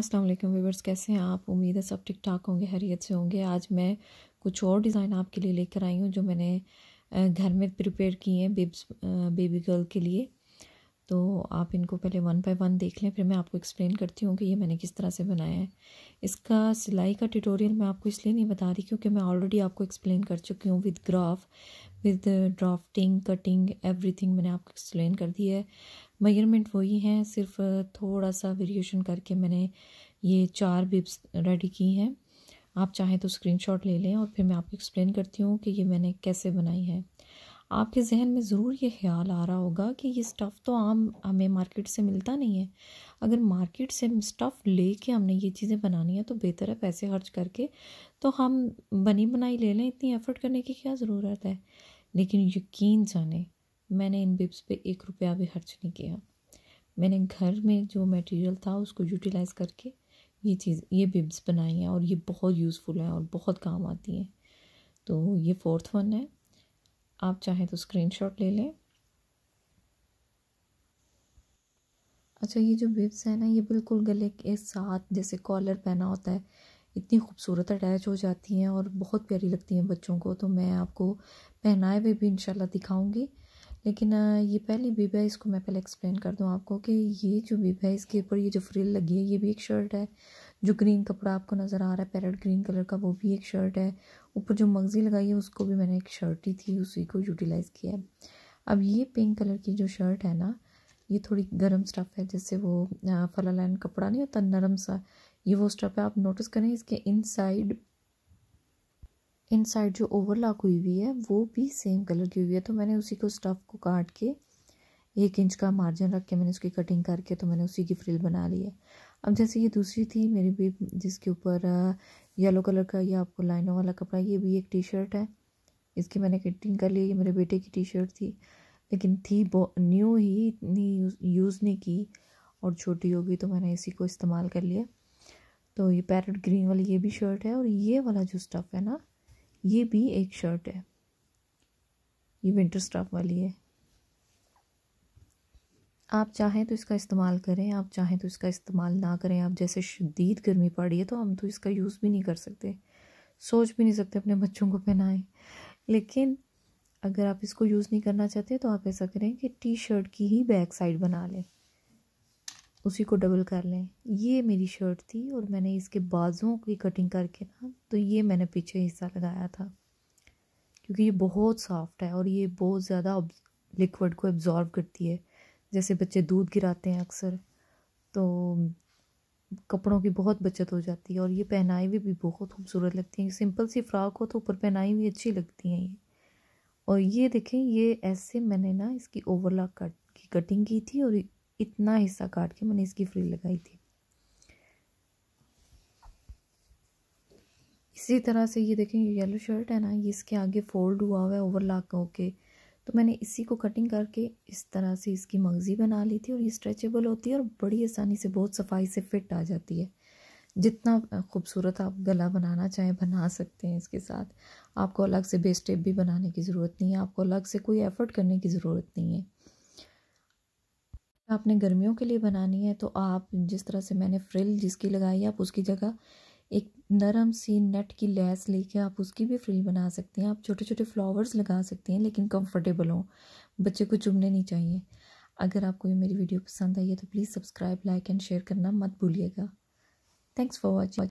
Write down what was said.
अस्सलाम वालेकुम व्यूवर्स कैसे हैं आप उम्मीद है सब ठीक ठाक होंगे हरियत से होंगे आज मैं कुछ और डिज़ाइन आपके लिए लेकर आई हूँ जो मैंने घर में प्रिपेयर किए हैं बेब्स बेबी गर्ल के लिए तो आप इनको पहले वन बाय वन देख लें फिर मैं आपको एक्सप्लेन करती हूँ कि ये मैंने किस तरह से बनाया है इसका सिलाई का ट्यूटोरियल मैं आपको इसलिए नहीं बता रही क्योंकि मैं ऑलरेडी आपको एक्सप्लेन कर चुकी हूँ with graph with drafting cutting everything मैंने आपको एक्सप्लेन कर दी है मेजरमेंट वही हैं सिर्फ थोड़ा सा वेरिएशन करके मैंने ये चार बिब्स रेडी की हैं आप चाहें तो स्क्रीनशॉट ले लें और फिर मैं आपको एक्सप्लेन करती हूँ कि ये मैंने कैसे बनाई है आपके जहन में ज़रूर ये ख्याल आ रहा होगा कि ये स्टफ़ तो आम हमें मार्केट से मिलता नहीं है अगर मार्केट से स्टफ़ ले कर हमने ये चीज़ें बनानी है तो बेहतर है पैसे खर्च करके तो हम बनी बनाई ले लें इतनी एफ़र्ट करने की क्या ज़रूरत है लेकिन यकीन जाने मैंने इन बिब्स पे एक रुपया भी खर्च नहीं किया मैंने घर में जो मटेरियल था उसको यूटिलाइज़ करके ये चीज़ ये बिब्स बनाई हैं और ये बहुत यूज़फुल हैं और बहुत काम आती हैं तो ये फोर्थ वन है आप चाहें तो स्क्रीनशॉट ले लें अच्छा ये जो बिब्स है ना ये बिल्कुल गले के साथ जैसे कॉलर पहना होता है इतनी खूबसूरत अटैच हो जाती हैं और बहुत प्यारी लगती हैं बच्चों को तो मैं आपको पहनाए हुए भी इन दिखाऊंगी लेकिन ये पहली बीब है इसको मैं पहले एक्सप्लेन कर दूँ आपको कि ये जो बीब है इसके ऊपर ये जो फ्रिल लगी है ये भी एक शर्ट है जो ग्रीन कपड़ा आपको नज़र आ रहा है पैरट ग्रीन कलर का वो भी एक शर्ट है ऊपर जो मगजी लगाई है उसको भी मैंने एक शर्ट ही थी उसी को यूटिलाइज़ किया है अब ये पिंक कलर की जो शर्ट है ना ये थोड़ी गर्म स्टफ़ है जैसे वो फला लाइन कपड़ा नहीं होता नरम सा ये वो स्टफ़ है आप नोटिस करें इसके इनसाइड इन साइड जो ओवरलॉक हुई हुई है वो भी सेम कलर की हुई है तो मैंने उसी को स्टफ़ को काट के एक इंच का मार्जिन रख के मैंने उसकी कटिंग करके तो मैंने उसी की फ्रिल बना ली है अब जैसे ये दूसरी थी मेरी भी जिसके ऊपर येलो कलर का ये आपको लाइनों वाला कपड़ा ये भी एक टी शर्ट है इसकी मैंने कटिंग कर ली ये मेरे बेटे की टी शर्ट थी लेकिन थी न्यू ही इतनी यूज़ नहीं की और छोटी होगी तो मैंने इसी को इस्तेमाल कर लिया तो ये पैरट ग्रीन वाली ये भी शर्ट है और ये वाला जो स्टफ़ है ना ये भी एक शर्ट है ये विंटर स्टाफ वाली है आप चाहें तो इसका इस्तेमाल करें आप चाहें तो इसका इस्तेमाल ना करें आप जैसे शदीद गर्मी पड़ रही है तो हम तो इसका यूज़ भी नहीं कर सकते सोच भी नहीं सकते अपने बच्चों को पहनाएं लेकिन अगर आप इसको यूज़ नहीं करना चाहते तो आप ऐसा करें कि टी शर्ट की ही बैक साइड बना लें उसी को डबल कर लें ये मेरी शर्ट थी और मैंने इसके बाजुओं की कटिंग करके ना तो ये मैंने पीछे हिस्सा लगाया था क्योंकि ये बहुत सॉफ्ट है और ये बहुत ज़्यादा लिक्विड को एब्ज़ॉर्ब करती है जैसे बच्चे दूध गिराते हैं अक्सर तो कपड़ों की बहुत बचत हो जाती है और ये पहनाई हुई भी बहुत खूबसूरत लगती है सिंपल सी फ्रॉक हो तो ऊपर पहनाई हुई अच्छी लगती हैं ये और ये देखें ये ऐसे मैंने ना इसकी ओवरलॉक कट की कटिंग की थी और इतना हिस्सा काट के मैंने इसकी फ्री लगाई थी इसी तरह से ये देखें ये येलो शर्ट है ना ये इसके आगे फोल्ड हुआ हुआ है ओवरलॉक होके तो मैंने इसी को कटिंग करके इस तरह से इसकी मगज़ी बना ली थी और ये स्ट्रेचेबल होती है और बड़ी आसानी से बहुत सफाई से फिट आ जाती है जितना खूबसूरत आप गला बनाना चाहें बना सकते हैं इसके साथ आपको अलग से बेस्टेप भी बनाने की ज़रूरत नहीं है आपको अलग से कोई एफ़र्ट करने की ज़रूरत नहीं है आपने गर्मियों के लिए बनानी है तो आप जिस तरह से मैंने फ्रिल जिसकी लगाई है आप उसकी जगह एक नरम सी नेट की लैस लेके आप उसकी भी फ्रिल बना सकते हैं आप छोटे छोटे फ्लावर्स लगा सकते हैं लेकिन कंफर्टेबल हो बच्चे को चुभने नहीं चाहिए अगर आपको ये मेरी वीडियो पसंद आई है तो please subscribe like and share करना मत भूलिएगा थैंक्स फॉर वॉचिंग